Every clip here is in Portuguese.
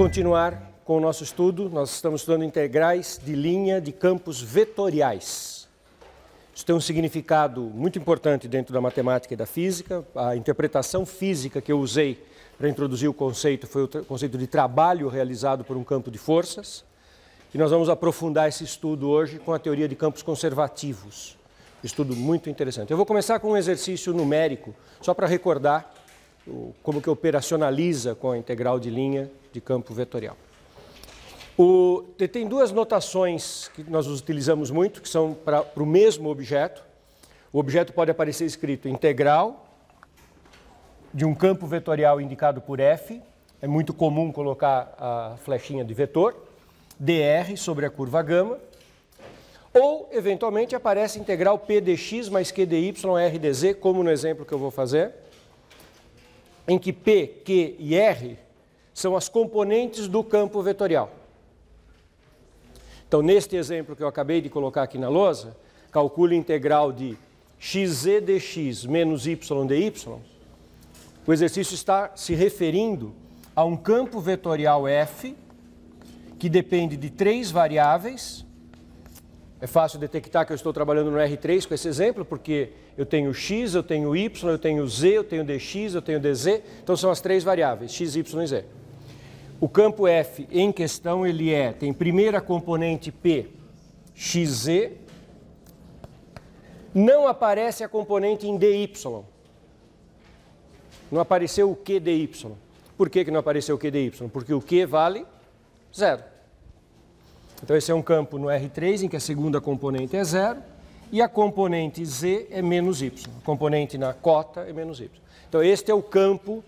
continuar com o nosso estudo. Nós estamos estudando integrais de linha de campos vetoriais. Isso tem um significado muito importante dentro da matemática e da física. A interpretação física que eu usei para introduzir o conceito foi o conceito de trabalho realizado por um campo de forças. E nós vamos aprofundar esse estudo hoje com a teoria de campos conservativos. Estudo muito interessante. Eu vou começar com um exercício numérico, só para recordar como que operacionaliza com a integral de linha de campo vetorial. O, tem duas notações que nós utilizamos muito, que são para o mesmo objeto. O objeto pode aparecer escrito integral de um campo vetorial indicado por F, é muito comum colocar a flechinha de vetor, dr sobre a curva gama, ou, eventualmente, aparece integral pdx mais qdy dy rdz, como no exemplo que eu vou fazer, em que P, Q e R são as componentes do campo vetorial. Então, neste exemplo que eu acabei de colocar aqui na lousa, calcule integral de xz dx menos y dy, o exercício está se referindo a um campo vetorial f que depende de três variáveis é fácil detectar que eu estou trabalhando no R3 com esse exemplo, porque eu tenho x, eu tenho y, eu tenho z, eu tenho dx, eu tenho dz. Então são as três variáveis, x, y e z. O campo F em questão ele é, tem primeira componente P, xz. Não aparece a componente em dy. Não apareceu o q dy. Por que, que não apareceu o q dy? Porque o q vale zero. Então esse é um campo no R3 em que a segunda componente é zero e a componente Z é menos Y. A componente na cota é menos Y. Então este é o campo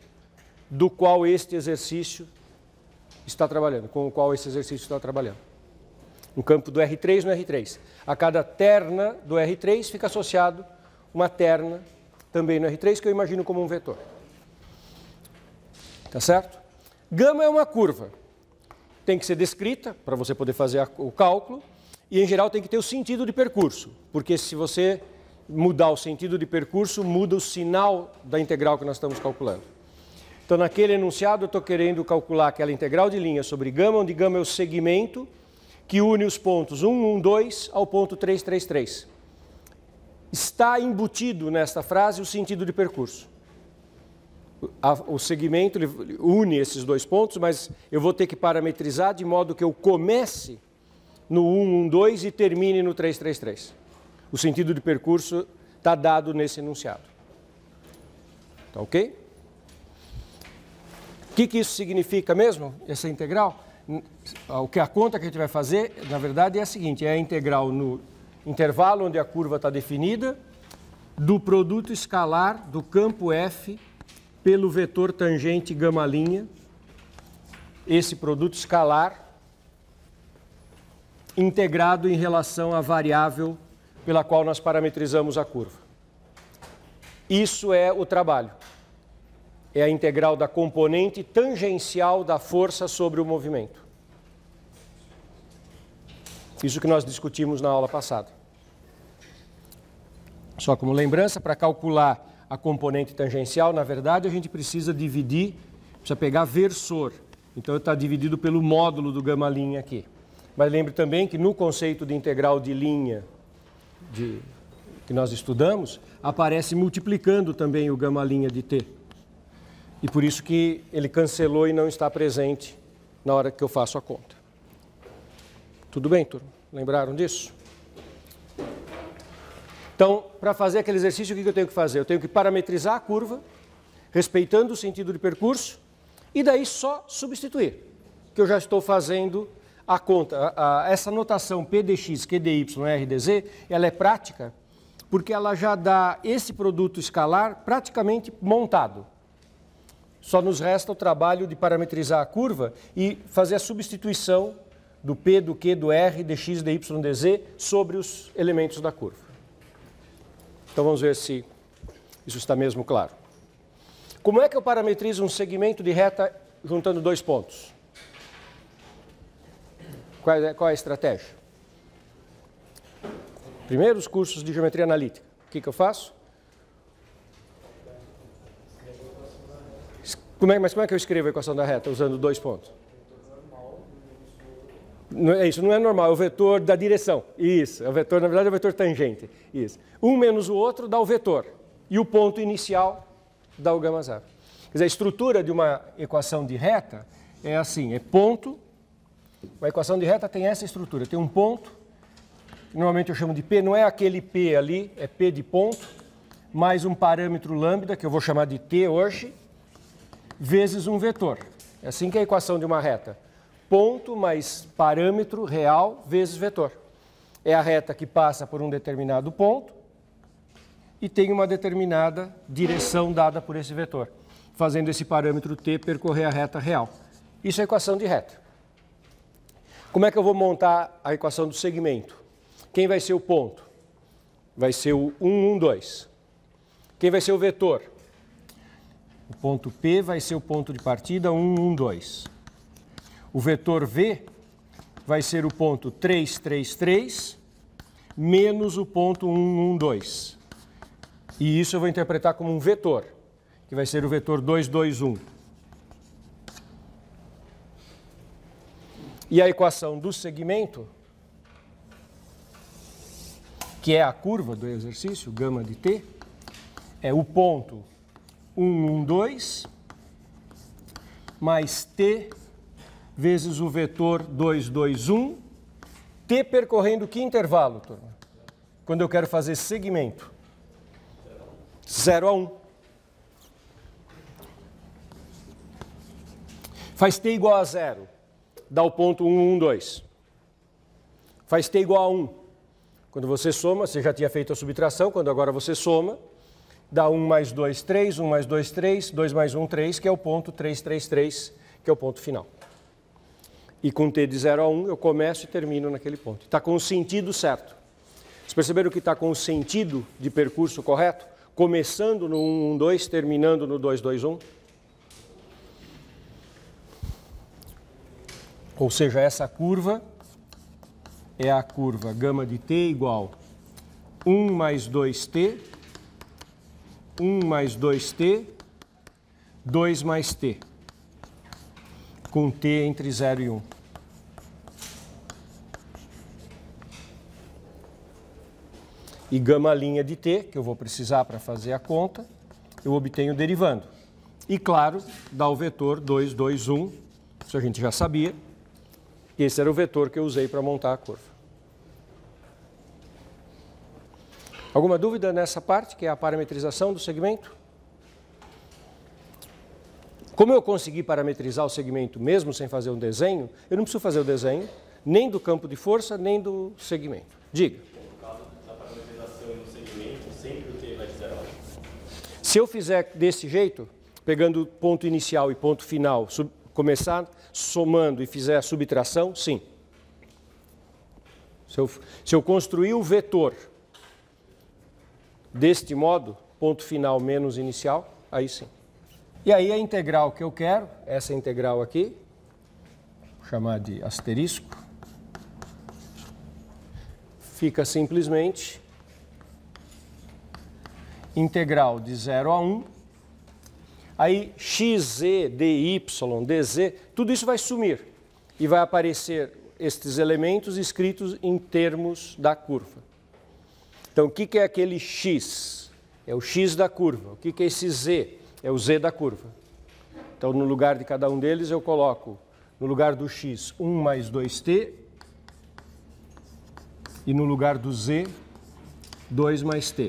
do qual este exercício está trabalhando, com o qual esse exercício está trabalhando. Um campo do R3 no R3. A cada terna do R3 fica associado uma terna também no R3 que eu imagino como um vetor. Tá certo? Gama é uma curva tem que ser descrita para você poder fazer a, o cálculo e, em geral, tem que ter o sentido de percurso, porque se você mudar o sentido de percurso, muda o sinal da integral que nós estamos calculando. Então, naquele enunciado, eu estou querendo calcular aquela integral de linha sobre gama, onde gama é o segmento que une os pontos 1, 1, 2 ao ponto 3, 3, 3. Está embutido nesta frase o sentido de percurso a, o segmento une esses dois pontos, mas eu vou ter que parametrizar de modo que eu comece no 2 e termine no 333. O sentido de percurso está dado nesse enunciado. Tá ok? O que, que isso significa mesmo, essa integral? Ah, o que a conta que a gente vai fazer, na verdade, é a seguinte: é a integral no intervalo onde a curva está definida do produto escalar do campo F pelo vetor tangente gama linha, esse produto escalar integrado em relação à variável pela qual nós parametrizamos a curva. Isso é o trabalho. É a integral da componente tangencial da força sobre o movimento. Isso que nós discutimos na aula passada. Só como lembrança, para calcular a componente tangencial, na verdade, a gente precisa dividir, precisa pegar versor. Então, está dividido pelo módulo do gama linha aqui. Mas lembre também que no conceito de integral de linha de, que nós estudamos, aparece multiplicando também o gama linha de t. E por isso que ele cancelou e não está presente na hora que eu faço a conta. Tudo bem, turma? Lembraram disso? Então, para fazer aquele exercício, o que eu tenho que fazer? Eu tenho que parametrizar a curva, respeitando o sentido de percurso, e daí só substituir, que eu já estou fazendo a conta. A, a, essa notação PDX, QDY, RDZ, ela é prática, porque ela já dá esse produto escalar praticamente montado. Só nos resta o trabalho de parametrizar a curva e fazer a substituição do P, do Q, do R, dx, dy, dz sobre os elementos da curva. Então vamos ver se isso está mesmo claro. Como é que eu parametrizo um segmento de reta juntando dois pontos? Qual é, qual é a estratégia? Primeiro, os cursos de geometria analítica. O que, que eu faço? Como é, mas como é que eu escrevo a equação da reta usando dois pontos? É isso não é normal, é o vetor da direção. Isso, é o vetor, na verdade, é o vetor tangente. Isso. Um menos o outro dá o vetor. E o ponto inicial dá o gama zero. Quer dizer, a estrutura de uma equação de reta é assim, é ponto. Uma equação de reta tem essa estrutura, tem um ponto, normalmente eu chamo de P, não é aquele P ali, é P de ponto, mais um parâmetro lambda, que eu vou chamar de T hoje, vezes um vetor. É assim que é a equação de uma reta ponto mais parâmetro real vezes vetor. É a reta que passa por um determinado ponto e tem uma determinada direção dada por esse vetor, fazendo esse parâmetro t percorrer a reta real. Isso é equação de reta. Como é que eu vou montar a equação do segmento? Quem vai ser o ponto? Vai ser o 1, 1, 2. Quem vai ser o vetor? O ponto P vai ser o ponto de partida 1, 1, 2. O vetor V vai ser o ponto 333 menos o ponto 112. E isso eu vou interpretar como um vetor, que vai ser o vetor 221. E a equação do segmento, que é a curva do exercício, gama de t, é o ponto 112 mais t vezes o vetor 2, 2, 1, T percorrendo que intervalo, turma? Quando eu quero fazer segmento. 0 a 1. Faz T igual a 0, dá o ponto 1, 1, 2. Faz T igual a 1. Quando você soma, você já tinha feito a subtração, quando agora você soma, dá 1 mais 2, 3, 1 mais 2, 3, 2 mais 1, 3, que é o ponto 3, 3, 3, que é o ponto final. E com t de 0 a 1, um, eu começo e termino naquele ponto. Está com o sentido certo. Vocês perceberam que está com o sentido de percurso correto? Começando no 1, 1, 2, terminando no 2, 2, 1. Ou seja, essa curva é a curva gama de t igual 1 mais 2t, 1 mais 2t, 2 mais t, com t entre 0 e 1. e gama linha de t, que eu vou precisar para fazer a conta, eu obtenho derivando. E claro, dá o vetor 2, 2, 1, isso a gente já sabia. Esse era o vetor que eu usei para montar a curva. Alguma dúvida nessa parte, que é a parametrização do segmento? Como eu consegui parametrizar o segmento mesmo sem fazer um desenho, eu não preciso fazer o desenho nem do campo de força, nem do segmento. Diga. Se eu fizer desse jeito, pegando ponto inicial e ponto final, sub, começar somando e fizer a subtração, sim. Se eu, se eu construir o vetor deste modo, ponto final menos inicial, aí sim. E aí a integral que eu quero, essa integral aqui, vou chamar de asterisco, fica simplesmente integral de 0 a 1. Aí x, z, dy, dz, tudo isso vai sumir e vai aparecer estes elementos escritos em termos da curva. Então, o que é aquele x? É o x da curva. O que é esse z? É o z da curva. Então, no lugar de cada um deles, eu coloco, no lugar do x, 1 mais 2t, e no lugar do z, 2 mais t.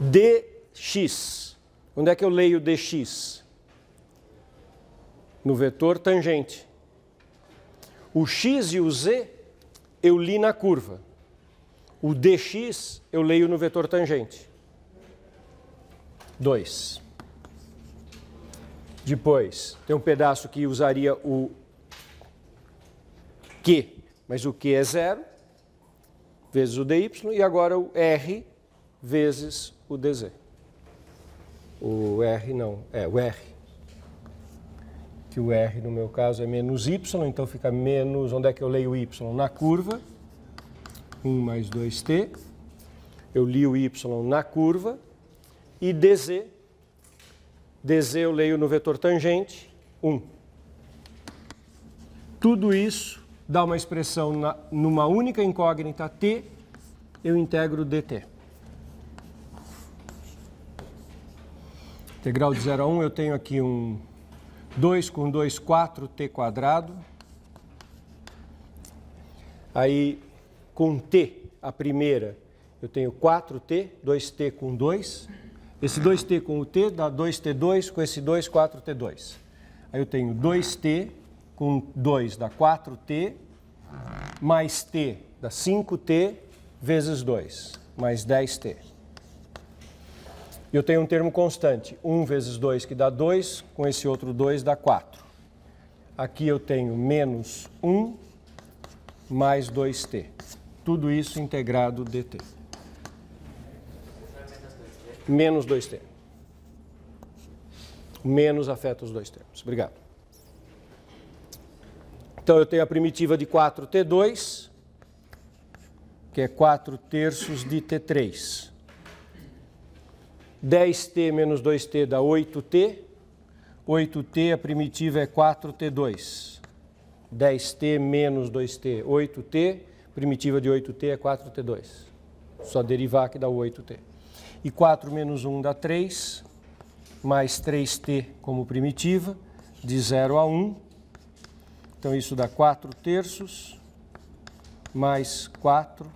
dx. Onde é que eu leio dx? No vetor tangente. O x e o z eu li na curva. O dx eu leio no vetor tangente. 2. Depois, tem um pedaço que usaria o Q, mas o Q é zero, vezes o dy, e agora o R vezes o dz, O R não, é o R. Que o R no meu caso é menos Y, então fica menos, onde é que eu leio Y? Na curva, 1 mais 2t, eu li o Y na curva, e dz, dz eu leio no vetor tangente, 1. Tudo isso dá uma expressão na, numa única incógnita t, eu integro dt. Integral de 0 a 1, um, eu tenho aqui um 2 com 2, 4t quadrado. Aí, com t, a primeira, eu tenho 4t, 2t com 2. Esse 2t com o t dá 2t2, com esse 2, 4t2. Aí eu tenho 2t com 2 dá 4t, mais t dá 5t, vezes 2, mais 10t. Eu tenho um termo constante, 1 vezes 2 que dá 2, com esse outro 2 dá 4. Aqui eu tenho menos 1 mais 2t. Tudo isso integrado dt. Menos 2t. Menos afeta os dois termos. Obrigado. Então eu tenho a primitiva de 4t2, que é 4 terços de t3. 10t menos 2t dá 8t. 8t, a primitiva é 4t2. 10t é menos 2t, 8t. Primitiva de 8t é 4t2. Só derivar que dá 8t. E 4 menos 1 dá 3, mais 3t como primitiva, de 0 a 1. Então isso dá 4 terços, mais 4,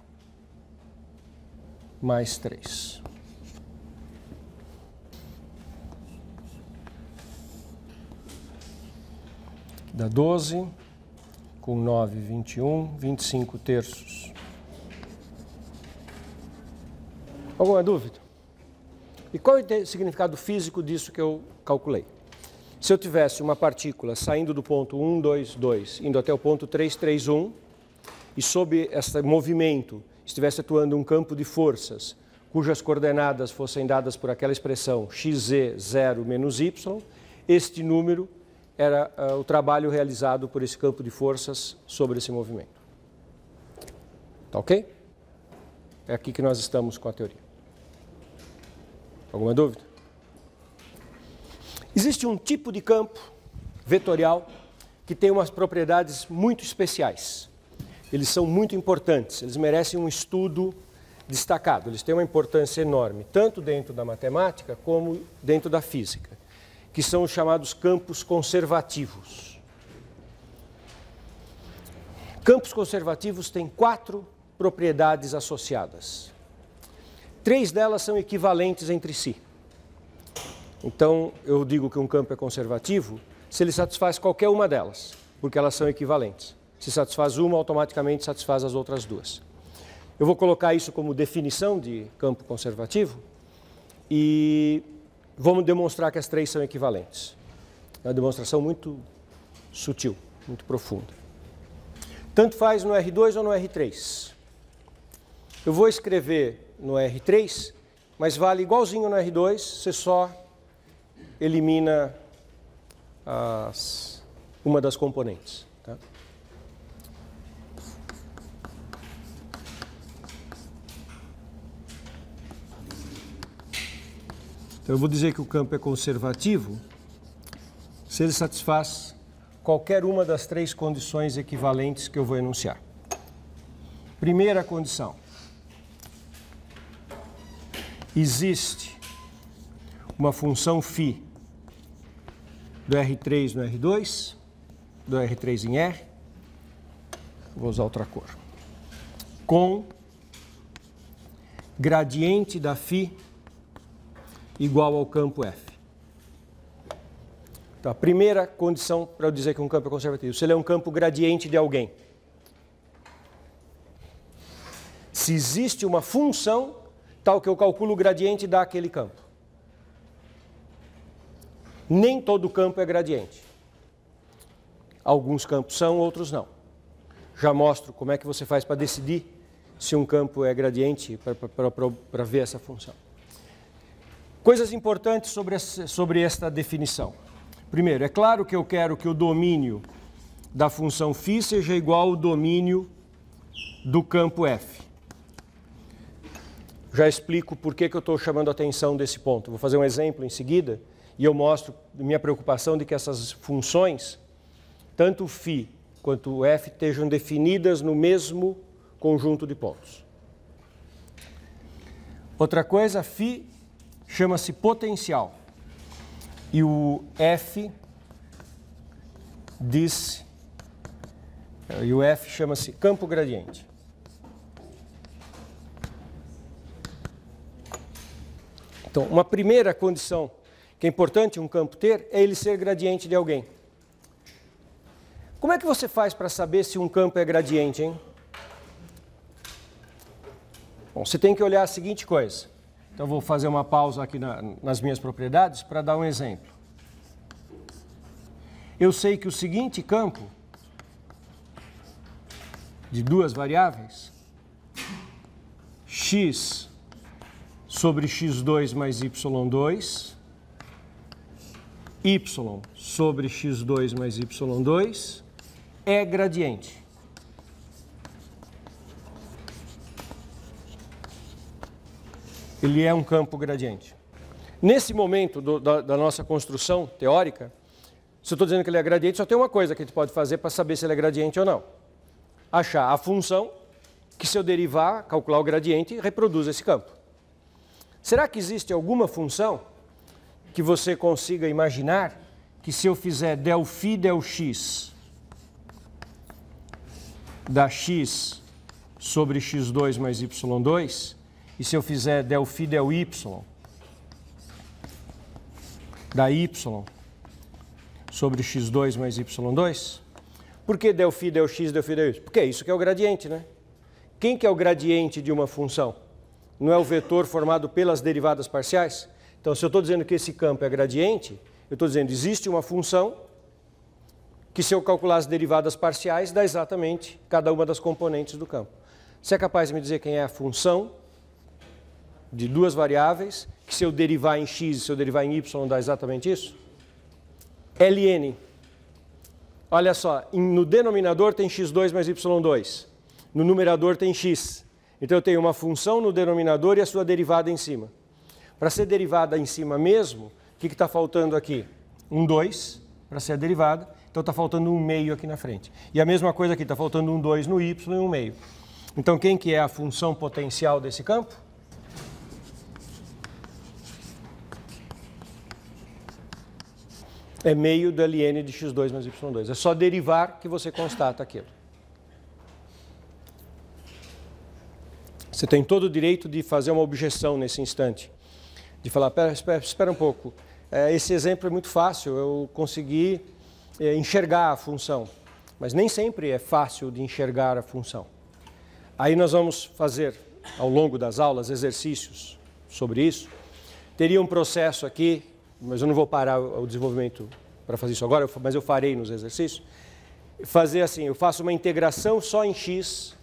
mais 3. dá 12, com 9, 21, 25 terços. Alguma dúvida? E qual é o significado físico disso que eu calculei? Se eu tivesse uma partícula saindo do ponto 1, 2, 2, indo até o ponto 3, 3, 1, e sob esse movimento estivesse atuando um campo de forças cujas coordenadas fossem dadas por aquela expressão xz0 menos y, este número era uh, o trabalho realizado por esse campo de forças sobre esse movimento. Tá ok? É aqui que nós estamos com a teoria. Alguma dúvida? Existe um tipo de campo vetorial que tem umas propriedades muito especiais. Eles são muito importantes, eles merecem um estudo destacado, eles têm uma importância enorme, tanto dentro da matemática como dentro da física que são os chamados campos conservativos. Campos conservativos têm quatro propriedades associadas. Três delas são equivalentes entre si. Então, eu digo que um campo é conservativo se ele satisfaz qualquer uma delas, porque elas são equivalentes. Se satisfaz uma, automaticamente satisfaz as outras duas. Eu vou colocar isso como definição de campo conservativo e vamos demonstrar que as três são equivalentes. É uma demonstração muito sutil, muito profunda. Tanto faz no R2 ou no R3. Eu vou escrever no R3, mas vale igualzinho no R2, você só elimina as, uma das componentes. Então eu vou dizer que o campo é conservativo se ele satisfaz qualquer uma das três condições equivalentes que eu vou enunciar. Primeira condição: existe uma função φ do R3 no R2, do R3 em R, vou usar outra cor, com gradiente da φ igual ao campo F. Então, a primeira condição para eu dizer que um campo é conservativo, se ele é um campo gradiente de alguém. Se existe uma função tal que eu calculo o gradiente daquele campo. Nem todo campo é gradiente. Alguns campos são, outros não. Já mostro como é que você faz para decidir se um campo é gradiente para ver essa função. Coisas importantes sobre, essa, sobre esta definição. Primeiro, é claro que eu quero que o domínio da função φ seja igual ao domínio do campo F. Já explico por que, que eu estou chamando a atenção desse ponto. Vou fazer um exemplo em seguida e eu mostro minha preocupação de que essas funções, tanto φ quanto f, estejam definidas no mesmo conjunto de pontos. Outra coisa, φ chama-se potencial. E o F diz eh, e o F chama-se campo gradiente. Então, uma primeira condição que é importante um campo ter é ele ser gradiente de alguém. Como é que você faz para saber se um campo é gradiente, hein? Bom, você tem que olhar a seguinte coisa. Então, vou fazer uma pausa aqui na, nas minhas propriedades para dar um exemplo. Eu sei que o seguinte campo de duas variáveis, x sobre x2 mais y2, y sobre x2 mais y2, é gradiente. ele é um campo gradiente. Nesse momento do, da, da, nossa construção teórica, se eu estou dizendo que ele é gradiente, só tem uma coisa que a gente pode fazer para saber se ele é gradiente ou não. Achar a função que, se eu derivar, calcular o gradiente, reproduz esse campo. Será que existe alguma função que você consiga imaginar que se eu fizer del phi del x da x sobre x2 mais y2, e se eu fizer del del y, da y sobre x2 mais y2, por que del del x del del y? Porque é isso que é o gradiente, né? Quem que é o gradiente de uma função? Não é o vetor formado pelas derivadas parciais? Então, se eu estou dizendo que esse campo é gradiente, eu estou dizendo existe uma função que se eu calcular as derivadas parciais, dá exatamente cada uma das componentes do campo. Você é capaz de me dizer quem é a função de duas variáveis, que se eu derivar em x e se eu derivar em y dá exatamente isso? ln. Olha só, no denominador tem x2 mais y2. No numerador tem x. Então eu tenho uma função no denominador e a sua derivada em cima. Para ser derivada em cima mesmo, o que está faltando aqui? Um 2 para ser a derivada. Então está faltando um meio aqui na frente. E a mesma coisa aqui, está faltando um 2 no y e um meio. Então quem que é a função potencial desse campo? É meio do ln de x2 mais y2. É só derivar que você constata aquilo. Você tem todo o direito de fazer uma objeção nesse instante. De falar, espera, espera, espera um pouco. É, esse exemplo é muito fácil, eu consegui é, enxergar a função. Mas nem sempre é fácil de enxergar a função. Aí nós vamos fazer, ao longo das aulas, exercícios sobre isso. Teria um processo aqui mas eu não vou parar o desenvolvimento para fazer isso agora, mas eu farei nos exercícios, fazer assim, eu faço uma integração só em x,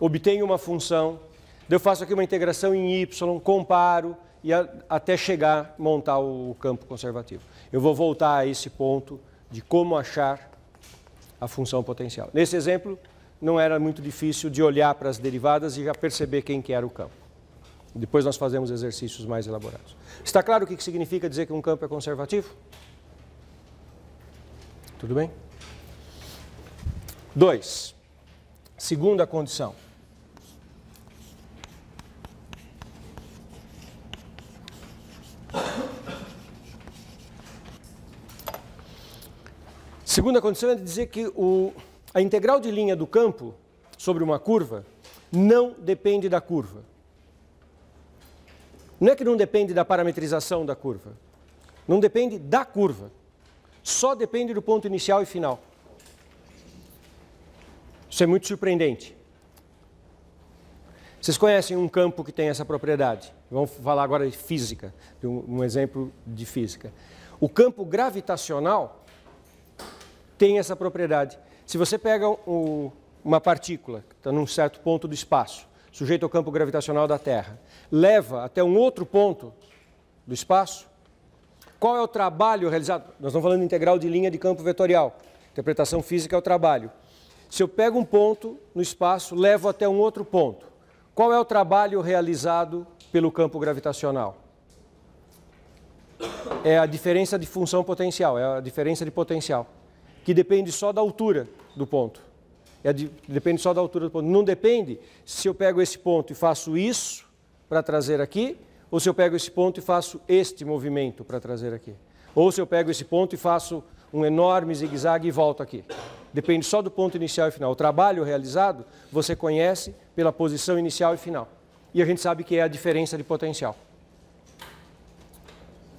obtenho uma função, eu faço aqui uma integração em y, comparo, e a, até chegar, montar o campo conservativo. Eu vou voltar a esse ponto de como achar a função potencial. Nesse exemplo, não era muito difícil de olhar para as derivadas e já perceber quem que era o campo. Depois nós fazemos exercícios mais elaborados. Está claro o que significa dizer que um campo é conservativo? Tudo bem? Dois. Segunda condição. Segunda condição é dizer que o, a integral de linha do campo sobre uma curva não depende da curva. Não é que não depende da parametrização da curva. Não depende da curva. Só depende do ponto inicial e final. Isso é muito surpreendente. Vocês conhecem um campo que tem essa propriedade. Vamos falar agora de física, de um exemplo de física. O campo gravitacional tem essa propriedade. Se você pega uma partícula que está num certo ponto do espaço sujeito ao campo gravitacional da Terra, leva até um outro ponto do espaço, qual é o trabalho realizado? Nós estamos falando de integral de linha de campo vetorial. Interpretação física é o trabalho. Se eu pego um ponto no espaço, levo até um outro ponto. Qual é o trabalho realizado pelo campo gravitacional? É a diferença de função potencial, é a diferença de potencial, que depende só da altura do ponto. É de, depende só da altura do ponto. Não depende se eu pego esse ponto e faço isso para trazer aqui, ou se eu pego esse ponto e faço este movimento para trazer aqui. Ou se eu pego esse ponto e faço um enorme zigue-zague e volto aqui. Depende só do ponto inicial e final. O trabalho realizado você conhece pela posição inicial e final. E a gente sabe que é a diferença de potencial.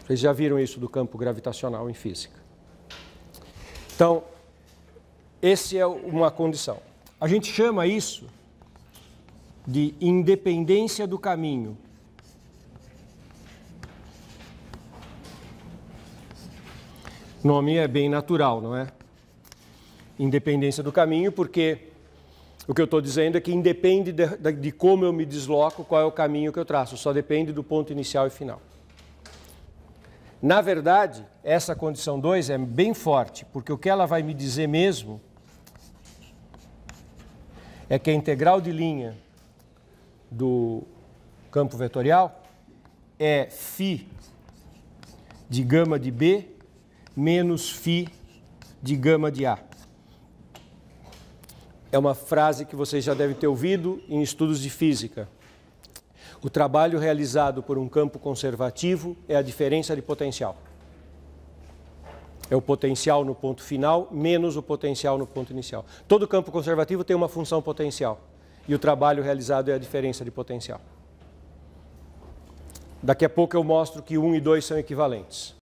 Vocês já viram isso do campo gravitacional em física. Então, essa é uma condição. A gente chama isso de independência do caminho. O nome é bem natural, não é? Independência do caminho, porque o que eu estou dizendo é que independe de, de, como eu me desloco, qual é o caminho que eu traço, só depende do ponto inicial e final. Na verdade, essa condição 2 é bem forte, porque o que ela vai me dizer mesmo é que a integral de linha do campo vetorial é φ de gama de B menos φ de gama de A. É uma frase que vocês já devem ter ouvido em estudos de física. O trabalho realizado por um campo conservativo é a diferença de potencial. É o potencial no ponto final menos o potencial no ponto inicial. Todo campo conservativo tem uma função potencial. E o trabalho realizado é a diferença de potencial. Daqui a pouco eu mostro que 1 um e 2 são equivalentes.